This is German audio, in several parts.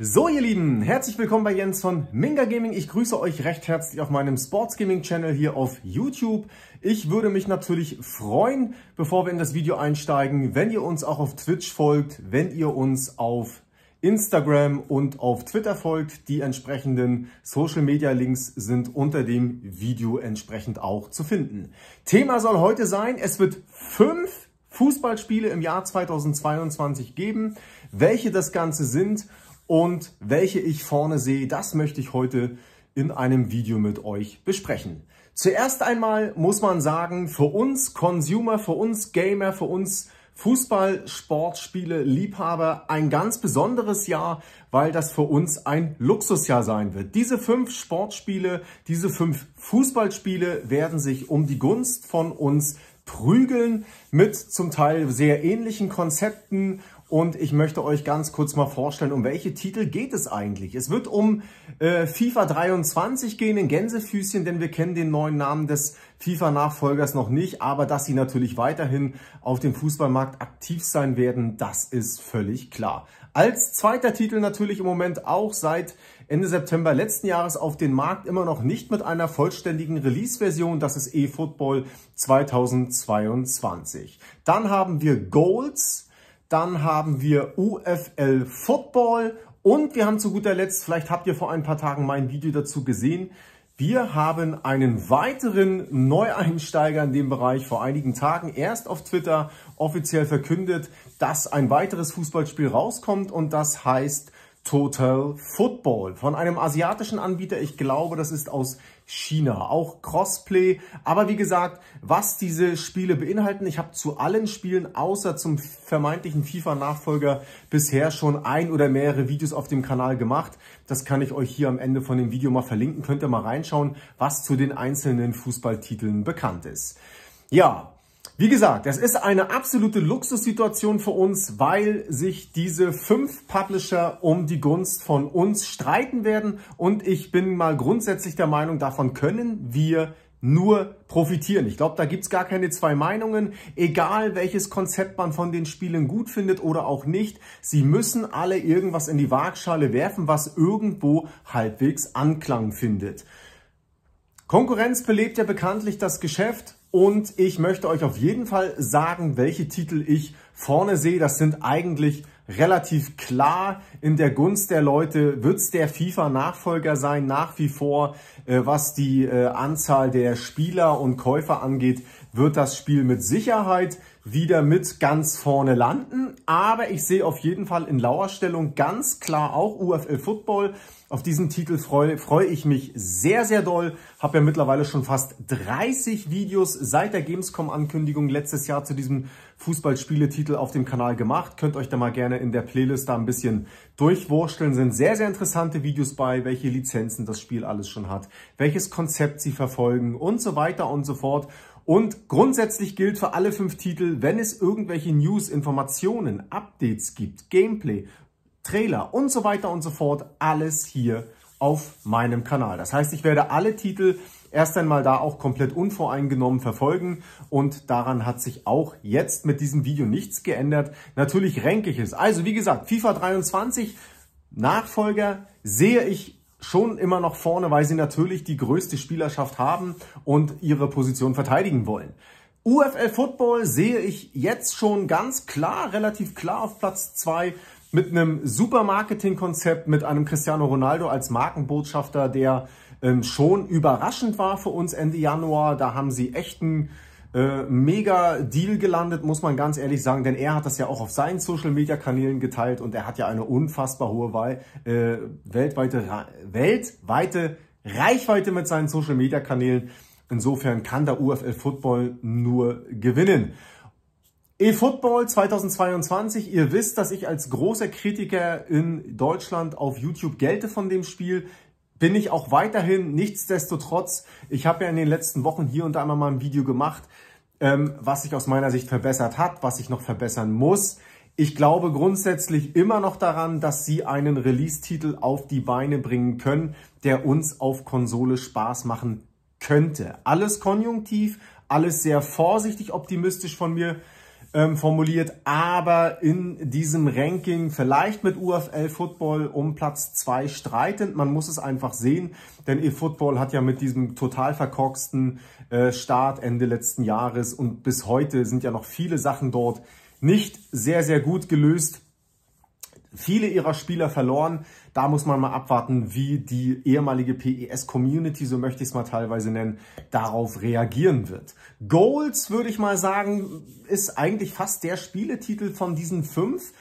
So ihr Lieben, herzlich willkommen bei Jens von Minga Gaming. Ich grüße euch recht herzlich auf meinem Sports Gaming Channel hier auf YouTube. Ich würde mich natürlich freuen, bevor wir in das Video einsteigen, wenn ihr uns auch auf Twitch folgt, wenn ihr uns auf Instagram und auf Twitter folgt. Die entsprechenden Social Media Links sind unter dem Video entsprechend auch zu finden. Thema soll heute sein, es wird fünf Fußballspiele im Jahr 2022 geben. Welche das Ganze sind und welche ich vorne sehe, das möchte ich heute in einem Video mit euch besprechen. Zuerst einmal muss man sagen, für uns Consumer, für uns Gamer, für uns Fußball, Sportspiele, Liebhaber, ein ganz besonderes Jahr, weil das für uns ein Luxusjahr sein wird. Diese fünf Sportspiele, diese fünf Fußballspiele werden sich um die Gunst von uns prügeln mit zum Teil sehr ähnlichen Konzepten, und ich möchte euch ganz kurz mal vorstellen, um welche Titel geht es eigentlich. Es wird um äh, FIFA 23 gehen in Gänsefüßchen, denn wir kennen den neuen Namen des FIFA-Nachfolgers noch nicht, aber dass sie natürlich weiterhin auf dem Fußballmarkt aktiv sein werden, das ist völlig klar. Als zweiter Titel natürlich im Moment auch seit Ende September letzten Jahres auf den Markt immer noch nicht mit einer vollständigen Release-Version, das ist eFootball 2022. Dann haben wir Goals, dann haben wir UFL Football und wir haben zu guter Letzt, vielleicht habt ihr vor ein paar Tagen mein Video dazu gesehen, wir haben einen weiteren Neueinsteiger in dem Bereich vor einigen Tagen erst auf Twitter offiziell verkündet, dass ein weiteres Fußballspiel rauskommt und das heißt Total Football von einem asiatischen Anbieter. Ich glaube, das ist aus China. Auch Crossplay. Aber wie gesagt, was diese Spiele beinhalten, ich habe zu allen Spielen außer zum vermeintlichen FIFA-Nachfolger bisher schon ein oder mehrere Videos auf dem Kanal gemacht. Das kann ich euch hier am Ende von dem Video mal verlinken. Könnt ihr mal reinschauen, was zu den einzelnen Fußballtiteln bekannt ist. Ja, wie gesagt, es ist eine absolute Luxussituation für uns, weil sich diese fünf Publisher um die Gunst von uns streiten werden und ich bin mal grundsätzlich der Meinung, davon können wir nur profitieren. Ich glaube, da gibt's gar keine zwei Meinungen. Egal welches Konzept man von den Spielen gut findet oder auch nicht, sie müssen alle irgendwas in die Waagschale werfen, was irgendwo halbwegs Anklang findet. Konkurrenz belebt ja bekanntlich das Geschäft. Und ich möchte euch auf jeden Fall sagen, welche Titel ich vorne sehe. Das sind eigentlich relativ klar in der Gunst der Leute. wird's der FIFA-Nachfolger sein? Nach wie vor, äh, was die äh, Anzahl der Spieler und Käufer angeht, wird das Spiel mit Sicherheit wieder mit ganz vorne landen. Aber ich sehe auf jeden Fall in Lauerstellung ganz klar auch UFL Football. Auf diesen Titel freue, freue ich mich sehr, sehr doll. Habe ja mittlerweile schon fast 30 Videos seit der Gamescom-Ankündigung letztes Jahr zu diesem Fußballspieletitel auf dem Kanal gemacht. Könnt euch da mal gerne in der Playlist da ein bisschen durchwursteln. Sind sehr, sehr interessante Videos bei, welche Lizenzen das Spiel alles schon hat, welches Konzept sie verfolgen und so weiter und so fort. Und grundsätzlich gilt für alle fünf Titel, wenn es irgendwelche News, Informationen, Updates gibt, Gameplay, Trailer und so weiter und so fort, alles hier auf meinem Kanal. Das heißt, ich werde alle Titel erst einmal da auch komplett unvoreingenommen verfolgen und daran hat sich auch jetzt mit diesem Video nichts geändert. Natürlich ranke ich es. Also wie gesagt, FIFA 23 Nachfolger sehe ich schon immer noch vorne, weil sie natürlich die größte Spielerschaft haben und ihre Position verteidigen wollen. UFL Football sehe ich jetzt schon ganz klar, relativ klar auf Platz zwei mit einem super Marketingkonzept, mit einem Cristiano Ronaldo als Markenbotschafter, der ähm, schon überraschend war für uns Ende Januar. Da haben sie echten äh, mega Deal gelandet, muss man ganz ehrlich sagen, denn er hat das ja auch auf seinen Social-Media-Kanälen geteilt und er hat ja eine unfassbar hohe Wahl, äh, weltweite, weltweite Reichweite mit seinen Social-Media-Kanälen. Insofern kann der UFL Football nur gewinnen. E-Football 2022, ihr wisst, dass ich als großer Kritiker in Deutschland auf YouTube gelte von dem Spiel bin ich auch weiterhin. Nichtsdestotrotz, ich habe ja in den letzten Wochen hier und da einmal mal ein Video gemacht, ähm, was sich aus meiner Sicht verbessert hat, was ich noch verbessern muss. Ich glaube grundsätzlich immer noch daran, dass sie einen Release-Titel auf die Beine bringen können, der uns auf Konsole Spaß machen könnte. Alles konjunktiv, alles sehr vorsichtig optimistisch von mir ähm, formuliert, aber in diesem Ranking vielleicht mit UFL Football um Platz zwei streitend. Man muss es einfach sehen, denn E-Football hat ja mit diesem total verkorksten äh, Start Ende letzten Jahres und bis heute sind ja noch viele Sachen dort nicht sehr, sehr gut gelöst viele ihrer Spieler verloren. Da muss man mal abwarten, wie die ehemalige PES-Community, so möchte ich es mal teilweise nennen, darauf reagieren wird. Goals, würde ich mal sagen, ist eigentlich fast der Spieletitel von diesen fünf.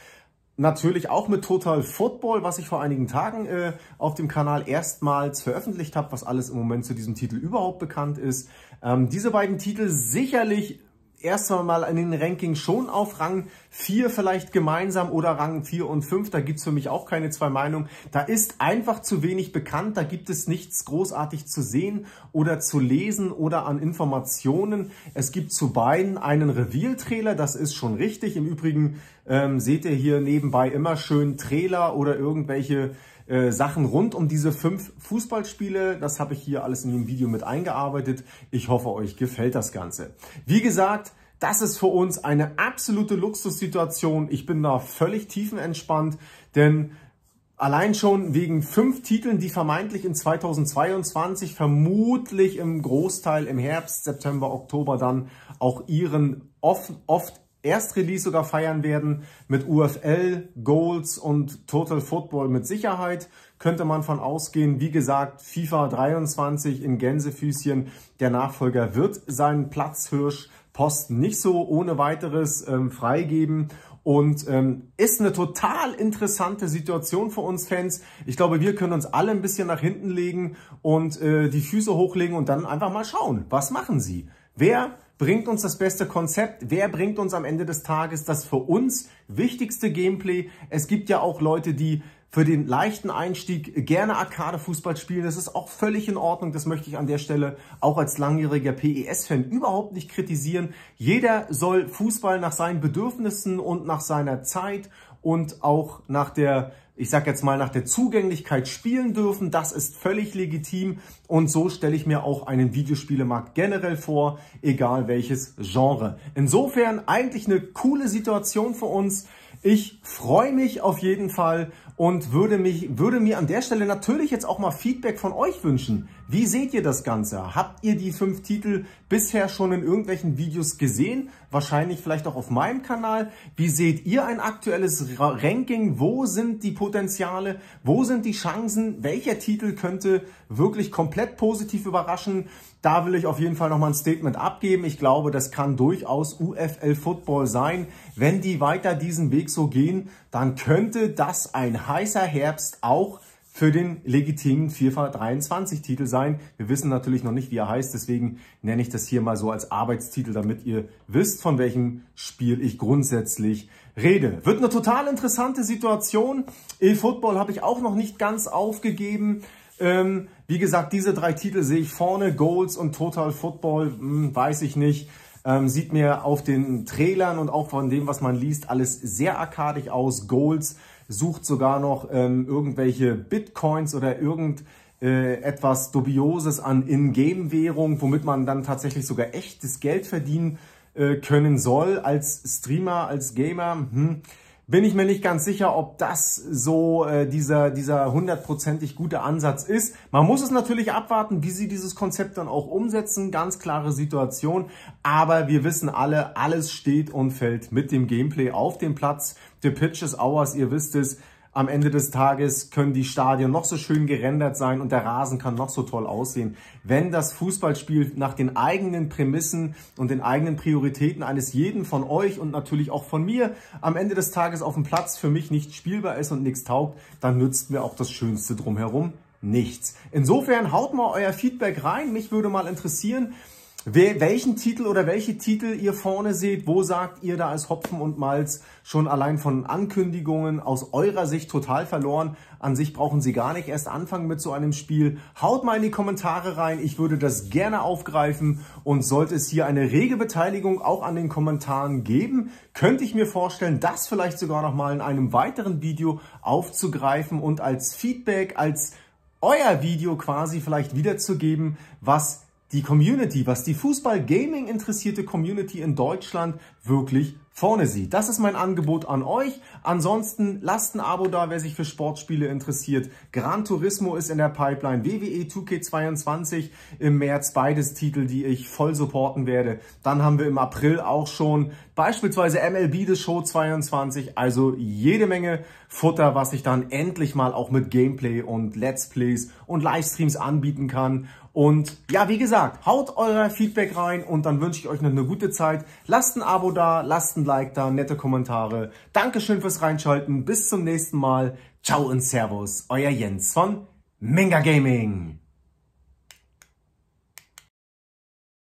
Natürlich auch mit Total Football, was ich vor einigen Tagen äh, auf dem Kanal erstmals veröffentlicht habe, was alles im Moment zu diesem Titel überhaupt bekannt ist. Ähm, diese beiden Titel sicherlich erst einmal in den Rankings schon auf Rang 4 vielleicht gemeinsam oder Rang 4 und 5. Da gibt es für mich auch keine zwei Meinungen. Da ist einfach zu wenig bekannt. Da gibt es nichts großartig zu sehen oder zu lesen oder an Informationen. Es gibt zu beiden einen Reveal-Trailer. Das ist schon richtig. Im Übrigen ähm, seht ihr hier nebenbei immer schön Trailer oder irgendwelche äh, Sachen rund um diese fünf Fußballspiele. Das habe ich hier alles in dem Video mit eingearbeitet. Ich hoffe, euch gefällt das Ganze. Wie gesagt, das ist für uns eine absolute Luxussituation. Ich bin da völlig tiefenentspannt, denn Allein schon wegen fünf Titeln, die vermeintlich in 2022 vermutlich im Großteil im Herbst, September, Oktober dann auch ihren oft, oft Erstrelease sogar feiern werden mit UFL, Goals und Total Football mit Sicherheit. Könnte man von ausgehen. Wie gesagt, FIFA 23 in Gänsefüßchen. Der Nachfolger wird seinen Platzhirschposten nicht so ohne weiteres ähm, freigeben. Und ähm, ist eine total interessante Situation für uns Fans. Ich glaube, wir können uns alle ein bisschen nach hinten legen und äh, die Füße hochlegen und dann einfach mal schauen, was machen sie? Wer bringt uns das beste Konzept? Wer bringt uns am Ende des Tages das für uns wichtigste Gameplay? Es gibt ja auch Leute, die für den leichten Einstieg gerne Arcade-Fußball spielen. Das ist auch völlig in Ordnung. Das möchte ich an der Stelle auch als langjähriger PES-Fan überhaupt nicht kritisieren. Jeder soll Fußball nach seinen Bedürfnissen und nach seiner Zeit und auch nach der ich sag jetzt mal, nach der Zugänglichkeit spielen dürfen. Das ist völlig legitim und so stelle ich mir auch einen Videospielemarkt generell vor, egal welches Genre. Insofern eigentlich eine coole Situation für uns. Ich freue mich auf jeden Fall und würde, mich, würde mir an der Stelle natürlich jetzt auch mal Feedback von euch wünschen. Wie seht ihr das Ganze? Habt ihr die fünf Titel bisher schon in irgendwelchen Videos gesehen? Wahrscheinlich vielleicht auch auf meinem Kanal. Wie seht ihr ein aktuelles Ranking? Wo sind die Potenziale? Wo sind die Chancen? Welcher Titel könnte wirklich komplett positiv überraschen? Da will ich auf jeden Fall nochmal ein Statement abgeben. Ich glaube, das kann durchaus UFL Football sein. Wenn die weiter diesen Weg so gehen, dann könnte das ein heißer Herbst auch für den legitimen FIFA 23 Titel sein. Wir wissen natürlich noch nicht, wie er heißt, deswegen nenne ich das hier mal so als Arbeitstitel, damit ihr wisst, von welchem Spiel ich grundsätzlich rede. Wird eine total interessante Situation. E-Football habe ich auch noch nicht ganz aufgegeben. Ähm, wie gesagt, diese drei Titel sehe ich vorne. Goals und Total Football, hm, weiß ich nicht. Ähm, sieht mir auf den Trailern und auch von dem, was man liest, alles sehr arkadig aus. Goals sucht sogar noch ähm, irgendwelche Bitcoins oder irgend äh, etwas Dubioses an In-Game-Währung, womit man dann tatsächlich sogar echtes Geld verdienen äh, können soll als Streamer, als Gamer. Hm bin ich mir nicht ganz sicher, ob das so äh, dieser dieser hundertprozentig gute Ansatz ist. Man muss es natürlich abwarten, wie sie dieses Konzept dann auch umsetzen. Ganz klare Situation. Aber wir wissen alle, alles steht und fällt mit dem Gameplay auf dem Platz. The Pitch is ours, ihr wisst es am Ende des Tages können die Stadien noch so schön gerendert sein und der Rasen kann noch so toll aussehen. Wenn das Fußballspiel nach den eigenen Prämissen und den eigenen Prioritäten eines jeden von euch und natürlich auch von mir am Ende des Tages auf dem Platz für mich nicht spielbar ist und nichts taugt, dann nützt mir auch das Schönste drumherum nichts. Insofern haut mal euer Feedback rein. Mich würde mal interessieren, welchen Titel oder welche Titel ihr vorne seht, wo sagt ihr da als Hopfen und Malz schon allein von Ankündigungen aus eurer Sicht total verloren. An sich brauchen sie gar nicht erst anfangen mit so einem Spiel. Haut mal in die Kommentare rein, ich würde das gerne aufgreifen und sollte es hier eine rege Beteiligung auch an den Kommentaren geben, könnte ich mir vorstellen, das vielleicht sogar nochmal in einem weiteren Video aufzugreifen und als Feedback, als euer Video quasi vielleicht wiederzugeben, was die Community, was die Fußball-Gaming interessierte Community in Deutschland wirklich vorne sieht. Das ist mein Angebot an euch. Ansonsten lasst ein Abo da, wer sich für Sportspiele interessiert. Gran Turismo ist in der Pipeline, WWE e 2K22 im März, beides Titel, die ich voll supporten werde. Dann haben wir im April auch schon beispielsweise MLB The Show 22, also jede Menge Futter, was ich dann endlich mal auch mit Gameplay und Let's Plays und Livestreams anbieten kann. Und ja, wie gesagt, haut euer Feedback rein und dann wünsche ich euch noch eine gute Zeit. Lasst ein Abo da, lasst ein Like da, nette Kommentare. Dankeschön fürs Reinschalten. Bis zum nächsten Mal. Ciao und Servus. Euer Jens von Minga Gaming.